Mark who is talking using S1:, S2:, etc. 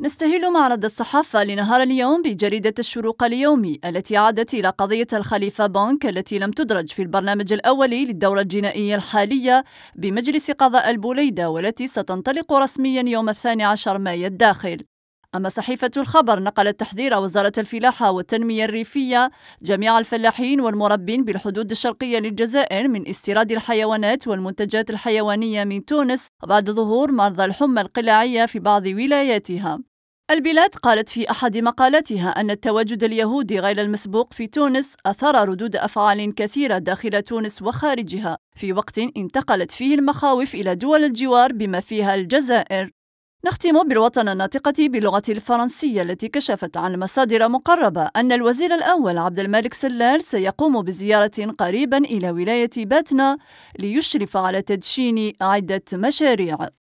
S1: نستهل معرض الصحافة لنهار اليوم بجريدة الشروق اليومي التي عادت إلى قضية
S2: الخليفة بانك التي لم تدرج في البرنامج الأولي للدورة الجنائية الحالية بمجلس قضاء البوليدة والتي ستنطلق رسميا يوم الثاني عشر مايو الداخل أما صحيفة الخبر نقلت تحذير وزارة الفلاحة والتنمية الريفية جميع الفلاحين والمربين بالحدود الشرقية للجزائر من استيراد الحيوانات والمنتجات الحيوانية من تونس بعد ظهور مرضى الحمى القلاعية في بعض ولاياتها البلاد قالت في أحد مقالاتها أن التواجد اليهودي غير المسبوق في تونس أثار ردود أفعال كثيرة داخل تونس وخارجها في وقت انتقلت فيه المخاوف إلى دول الجوار بما فيها الجزائر نختم بالوطن الناطقة باللغة الفرنسية التي كشفت عن مصادر مقربة أن الوزير الأول عبد الملك سلال سيقوم بزيارة قريبا إلى ولاية باتنا ليشرف على تدشين
S3: عدة مشاريع